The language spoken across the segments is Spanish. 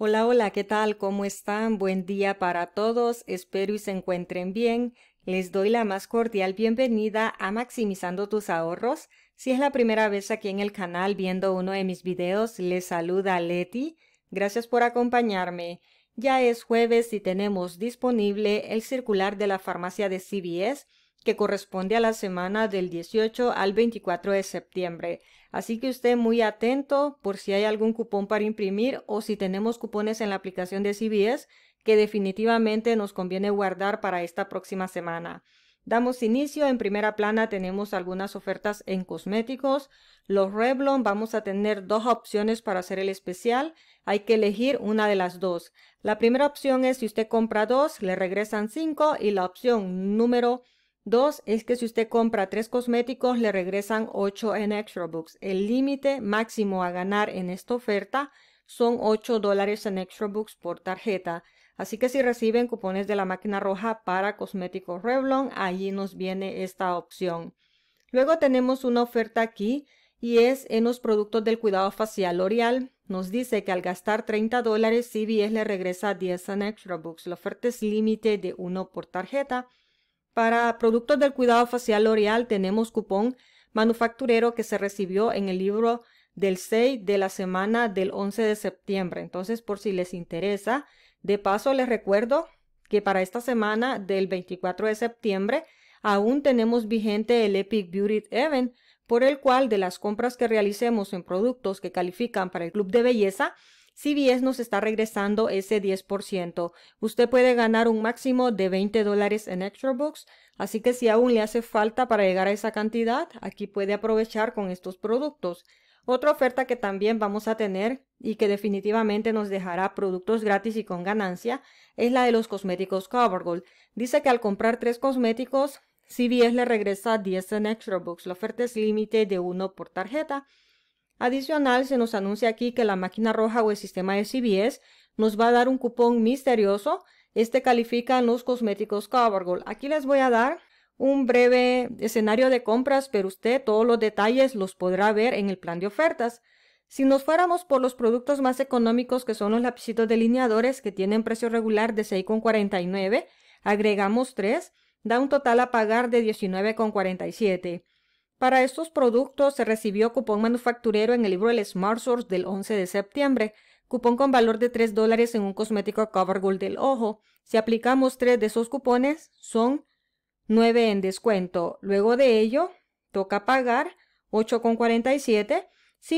Hola, hola, ¿qué tal? ¿Cómo están? Buen día para todos, espero y se encuentren bien. Les doy la más cordial bienvenida a Maximizando tus ahorros. Si es la primera vez aquí en el canal viendo uno de mis videos, les saluda Leti. Gracias por acompañarme. Ya es jueves y tenemos disponible el circular de la farmacia de CBS que corresponde a la semana del 18 al 24 de septiembre. Así que usted muy atento por si hay algún cupón para imprimir o si tenemos cupones en la aplicación de CBS que definitivamente nos conviene guardar para esta próxima semana. Damos inicio, en primera plana tenemos algunas ofertas en cosméticos. Los Revlon vamos a tener dos opciones para hacer el especial, hay que elegir una de las dos. La primera opción es si usted compra dos, le regresan cinco y la opción número Dos es que si usted compra tres cosméticos, le regresan ocho en Extra Books. El límite máximo a ganar en esta oferta son 8 dólares en Extra Books por tarjeta. Así que si reciben cupones de la máquina roja para cosméticos Revlon, allí nos viene esta opción. Luego tenemos una oferta aquí y es en los productos del cuidado facial L'Oreal. Nos dice que al gastar 30 dólares, CBS le regresa 10 en Extra Books. La oferta es límite de uno por tarjeta. Para productos del cuidado facial L'Oreal tenemos cupón manufacturero que se recibió en el libro del 6 de la semana del 11 de septiembre. Entonces, por si les interesa, de paso les recuerdo que para esta semana del 24 de septiembre aún tenemos vigente el Epic Beauty Event, por el cual de las compras que realicemos en productos que califican para el Club de Belleza, CBS nos está regresando ese 10%. Usted puede ganar un máximo de 20 dólares en Extra así que si aún le hace falta para llegar a esa cantidad, aquí puede aprovechar con estos productos. Otra oferta que también vamos a tener y que definitivamente nos dejará productos gratis y con ganancia es la de los cosméticos Covergold. Dice que al comprar tres cosméticos, CBS le regresa 10 en Extra La oferta es límite de uno por tarjeta. Adicional, se nos anuncia aquí que la máquina roja o el sistema de CBS nos va a dar un cupón misterioso. Este califica en los cosméticos Covergirl. Aquí les voy a dar un breve escenario de compras, pero usted todos los detalles los podrá ver en el plan de ofertas. Si nos fuéramos por los productos más económicos que son los lapicitos delineadores que tienen precio regular de 6,49, agregamos 3, da un total a pagar de 19,47. Para estos productos se recibió cupón manufacturero en el libro El Smart Source del 11 de septiembre, cupón con valor de 3 dólares en un cosmético Gold del ojo. Si aplicamos 3 de esos cupones, son 9 en descuento. Luego de ello, toca pagar 8,47.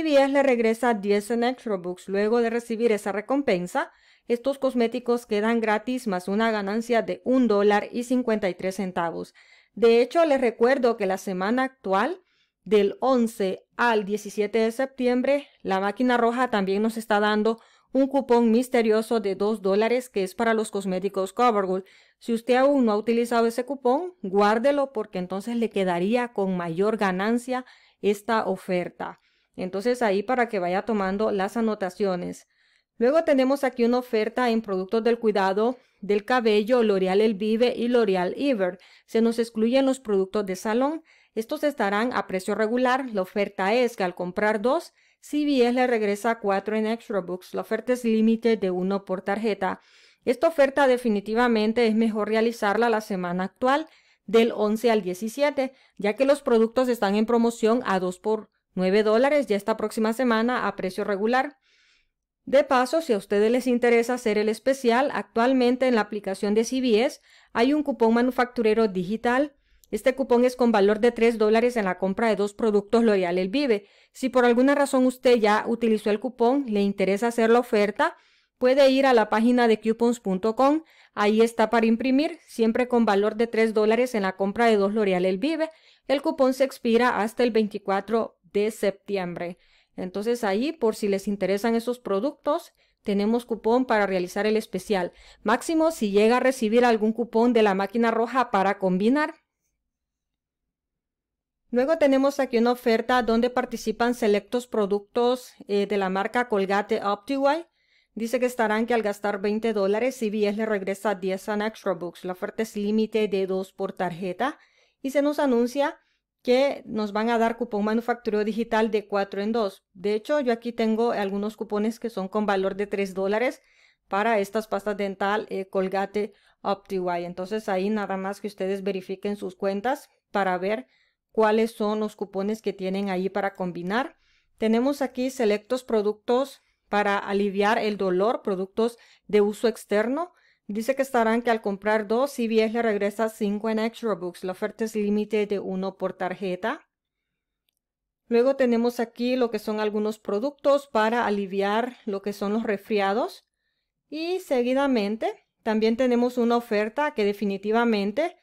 bien le regresa 10 en Extra Books. Luego de recibir esa recompensa, estos cosméticos quedan gratis más una ganancia de 1 dólar y 53 centavos. De hecho, les recuerdo que la semana actual, del 11 al 17 de septiembre, la máquina roja también nos está dando un cupón misterioso de 2 dólares que es para los cosméticos Covergirl. Si usted aún no ha utilizado ese cupón, guárdelo porque entonces le quedaría con mayor ganancia esta oferta. Entonces ahí para que vaya tomando las anotaciones. Luego tenemos aquí una oferta en productos del cuidado del cabello, L'Oreal El Vive y L'Oreal Ever. Se nos excluyen los productos de salón. Estos estarán a precio regular. La oferta es que al comprar dos, bien le regresa cuatro en Extra Books. La oferta es límite de uno por tarjeta. Esta oferta definitivamente es mejor realizarla la semana actual del 11 al 17, ya que los productos están en promoción a 2 por 9 dólares ya esta próxima semana a precio regular. De paso, si a ustedes les interesa hacer el especial, actualmente en la aplicación de CBS hay un cupón manufacturero digital. Este cupón es con valor de 3 dólares en la compra de dos productos L'Oreal El Vive. Si por alguna razón usted ya utilizó el cupón, le interesa hacer la oferta, puede ir a la página de coupons.com. Ahí está para imprimir, siempre con valor de 3 dólares en la compra de dos L'Oreal El Vive. El cupón se expira hasta el 24 de septiembre. Entonces ahí, por si les interesan esos productos, tenemos cupón para realizar el especial. Máximo, si llega a recibir algún cupón de la máquina roja para combinar. Luego tenemos aquí una oferta donde participan selectos productos eh, de la marca Colgate OptiWhite. Dice que estarán que al gastar 20 dólares, bien le regresa 10 en Extra Books. La oferta es límite de 2 por tarjeta. Y se nos anuncia que nos van a dar cupón manufacturero digital de 4 en 2. De hecho, yo aquí tengo algunos cupones que son con valor de 3 dólares para estas pastas dental eh, Colgate OptiY. Entonces ahí nada más que ustedes verifiquen sus cuentas para ver cuáles son los cupones que tienen ahí para combinar. Tenemos aquí selectos productos para aliviar el dolor, productos de uso externo. Dice que estarán que al comprar dos, CBS le regresa cinco en Extra Books. La oferta es límite de uno por tarjeta. Luego tenemos aquí lo que son algunos productos para aliviar lo que son los resfriados. Y seguidamente también tenemos una oferta que definitivamente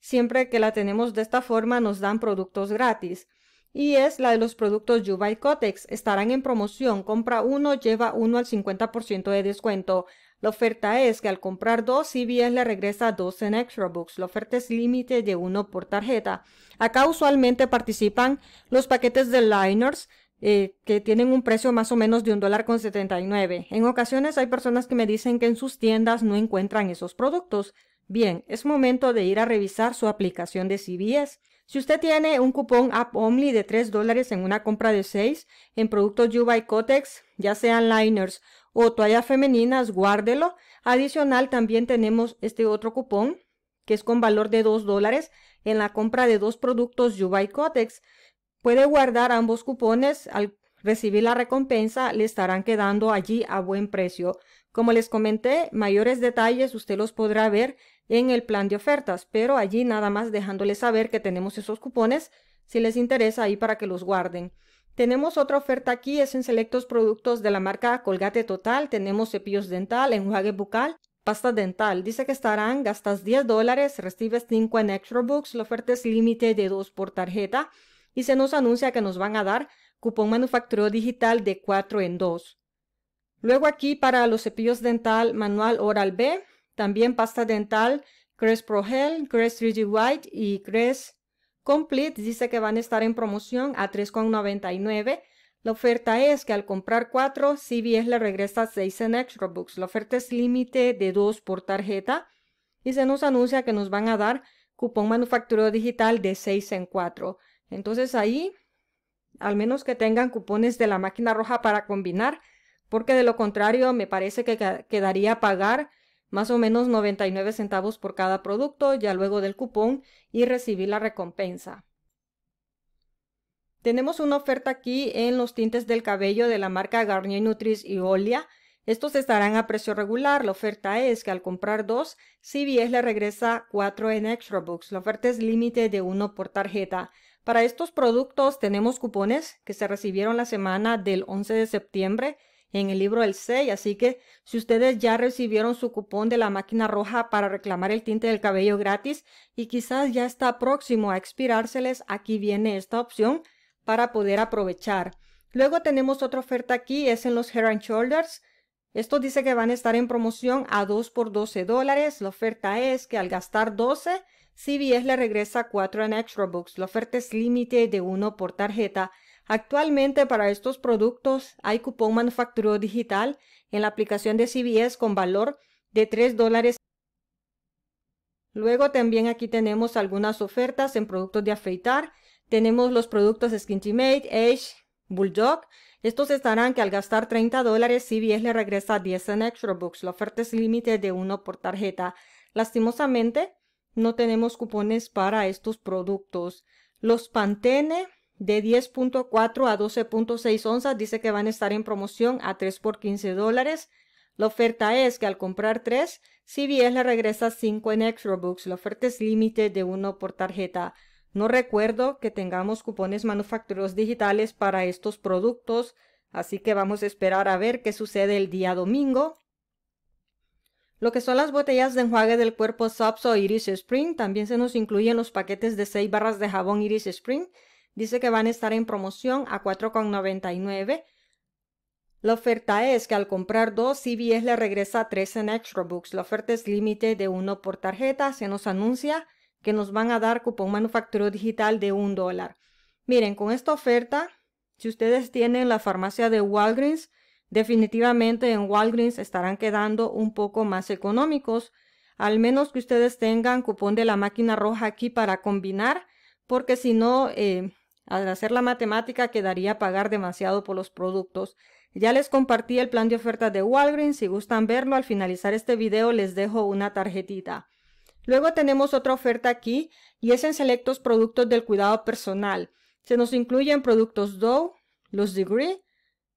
siempre que la tenemos de esta forma nos dan productos gratis. Y es la de los productos Yuba y Cotex. Estarán en promoción. Compra uno, lleva uno al 50% de descuento. La oferta es que al comprar dos, CBS le regresa dos en Extra Books. La oferta es límite de uno por tarjeta. Acá usualmente participan los paquetes de liners, eh, que tienen un precio más o menos de un dólar con En ocasiones hay personas que me dicen que en sus tiendas no encuentran esos productos. Bien, es momento de ir a revisar su aplicación de CBS. Si usted tiene un cupón App only de 3 dólares en una compra de 6 en productos Yuba y Cotex, ya sean liners o toallas femeninas, guárdelo. Adicional, también tenemos este otro cupón que es con valor de 2 dólares en la compra de dos productos Yubai Cotex. Puede guardar ambos cupones al recibir la recompensa, le estarán quedando allí a buen precio. Como les comenté, mayores detalles usted los podrá ver en el plan de ofertas, pero allí nada más dejándoles saber que tenemos esos cupones si les interesa ahí para que los guarden. Tenemos otra oferta aquí, es en selectos productos de la marca Colgate Total. Tenemos cepillos dental, enjuague bucal, pasta dental. Dice que estarán, gastas 10 dólares, recibes 5 en Extra Books. La oferta es límite de 2 por tarjeta y se nos anuncia que nos van a dar cupón manufacturero digital de 4 en 2. Luego aquí para los cepillos dental manual oral B, también pasta dental Crest Pro Gel, Crest 3D White y Crest Complete dice que van a estar en promoción a 3,99. La oferta es que al comprar 4, CBS le regresa 6 en Extra La oferta es límite de 2 por tarjeta y se nos anuncia que nos van a dar cupón manufacturero digital de 6 en 4. Entonces ahí, al menos que tengan cupones de la máquina roja para combinar, porque de lo contrario me parece que quedaría pagar más o menos 99 centavos por cada producto, ya luego del cupón, y recibí la recompensa. Tenemos una oferta aquí en los tintes del cabello de la marca Garnier Nutris y Olia. Estos estarán a precio regular. La oferta es que al comprar dos, CBS le regresa cuatro en Extra La oferta es límite de uno por tarjeta. Para estos productos tenemos cupones que se recibieron la semana del 11 de septiembre en el libro del 6. Así que si ustedes ya recibieron su cupón de la máquina roja para reclamar el tinte del cabello gratis y quizás ya está próximo a expirárseles, aquí viene esta opción para poder aprovechar. Luego tenemos otra oferta aquí, es en los Hair and Shoulders. Esto dice que van a estar en promoción a 2 por 12 dólares. La oferta es que al gastar 12, bien le regresa 4 en Extra Books. La oferta es límite de 1 por tarjeta. Actualmente para estos productos hay cupón manufacturero digital en la aplicación de CBS con valor de 3 dólares. Luego también aquí tenemos algunas ofertas en productos de afeitar. Tenemos los productos Mate, Age, Bulldog. Estos estarán que al gastar 30 dólares CBS le regresa 10 en Extra La oferta es límite de uno por tarjeta. Lastimosamente no tenemos cupones para estos productos. Los Pantene de 10.4 a 12.6 onzas dice que van a estar en promoción a 3 por 15 dólares. La oferta es que al comprar 3, CBS le regresa 5 en Extra La oferta es límite de 1 por tarjeta. No recuerdo que tengamos cupones manufactureros digitales para estos productos, así que vamos a esperar a ver qué sucede el día domingo. Lo que son las botellas de enjuague del cuerpo Saps o Iris Spring, también se nos incluyen los paquetes de 6 barras de jabón Iris Spring Dice que van a estar en promoción a 4,99. La oferta es que al comprar dos, CBS le regresa tres en Extra La oferta es límite de uno por tarjeta. Se nos anuncia que nos van a dar cupón manufacturero digital de un dólar. Miren, con esta oferta, si ustedes tienen la farmacia de Walgreens, definitivamente en Walgreens estarán quedando un poco más económicos, al menos que ustedes tengan cupón de la máquina roja aquí para combinar, porque si no, eh, al hacer la matemática quedaría pagar demasiado por los productos. Ya les compartí el plan de oferta de Walgreens, si gustan verlo, al finalizar este video les dejo una tarjetita. Luego tenemos otra oferta aquí y es en selectos productos del cuidado personal. Se nos incluyen productos Dow, los Degree,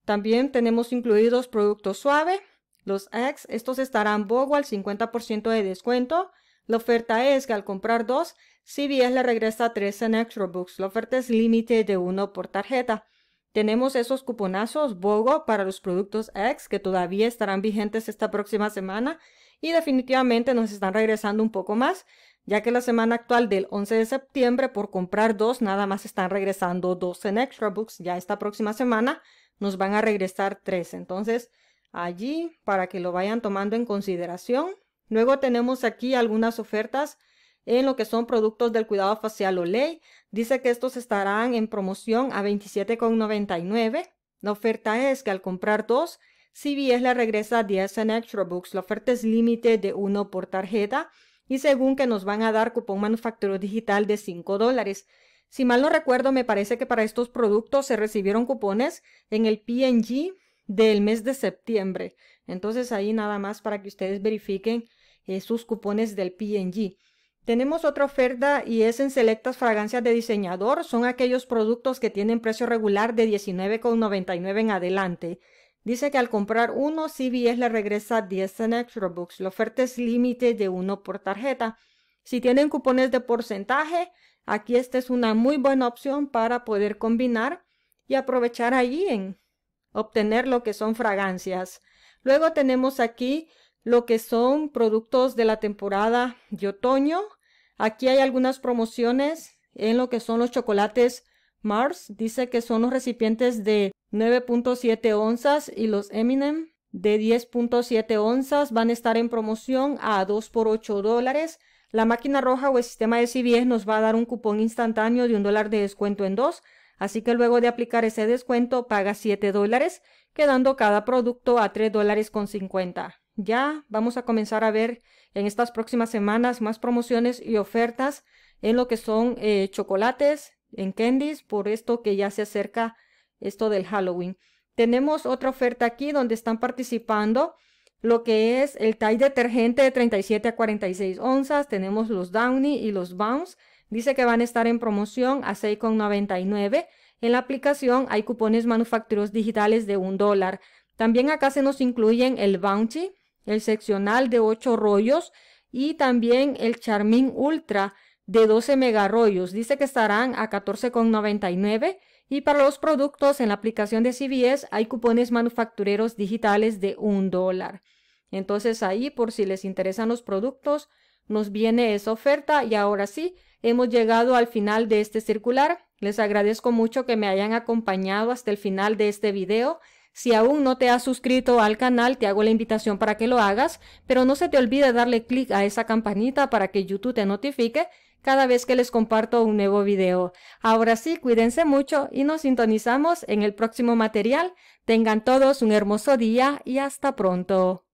también tenemos incluidos productos Suave, los X, estos estarán BOGO al 50% de descuento la oferta es que al comprar dos, CBS le regresa tres en Extra La oferta es límite de uno por tarjeta. Tenemos esos cuponazos BOGO para los productos X que todavía estarán vigentes esta próxima semana y definitivamente nos están regresando un poco más, ya que la semana actual del 11 de septiembre por comprar dos nada más están regresando dos en Extra Ya esta próxima semana nos van a regresar tres. Entonces, allí para que lo vayan tomando en consideración. Luego tenemos aquí algunas ofertas en lo que son productos del cuidado facial o ley. Dice que estos estarán en promoción a $27,99. La oferta es que al comprar dos, CBS le regresa 10 en Extra Books. La oferta es límite de uno por tarjeta y según que nos van a dar cupón manufacturero digital de 5 dólares. Si mal no recuerdo, me parece que para estos productos se recibieron cupones en el PNG del mes de septiembre. Entonces ahí nada más para que ustedes verifiquen sus cupones del PG. Tenemos otra oferta y es en selectas fragancias de diseñador. Son aquellos productos que tienen precio regular de $19,99 en adelante. Dice que al comprar uno, CBS le regresa 10 en Extra La oferta es límite de uno por tarjeta. Si tienen cupones de porcentaje, aquí esta es una muy buena opción para poder combinar y aprovechar allí en obtener lo que son fragancias. Luego tenemos aquí lo que son productos de la temporada de otoño. Aquí hay algunas promociones en lo que son los chocolates Mars. Dice que son los recipientes de 9.7 onzas y los Eminem de 10.7 onzas van a estar en promoción a 2 por 8 dólares. La máquina roja o el sistema de CBS nos va a dar un cupón instantáneo de un dólar de descuento en dos, así que luego de aplicar ese descuento paga 7 dólares, quedando cada producto a $3.50. dólares con 50. Ya vamos a comenzar a ver en estas próximas semanas más promociones y ofertas en lo que son eh, chocolates, en candies, por esto que ya se acerca esto del Halloween. Tenemos otra oferta aquí donde están participando lo que es el Tide detergente de 37 a 46 onzas. Tenemos los Downy y los Bounce. Dice que van a estar en promoción a 6,99. En la aplicación hay cupones manufactureros digitales de un dólar. También acá se nos incluyen el Bounty, el seccional de 8 rollos y también el Charmin Ultra de 12 rollos. Dice que estarán a 14,99 y para los productos en la aplicación de CVS hay cupones manufactureros digitales de un dólar. Entonces ahí por si les interesan los productos nos viene esa oferta y ahora sí hemos llegado al final de este circular. Les agradezco mucho que me hayan acompañado hasta el final de este video. Si aún no te has suscrito al canal, te hago la invitación para que lo hagas, pero no se te olvide darle clic a esa campanita para que YouTube te notifique cada vez que les comparto un nuevo video. Ahora sí, cuídense mucho y nos sintonizamos en el próximo material. Tengan todos un hermoso día y hasta pronto.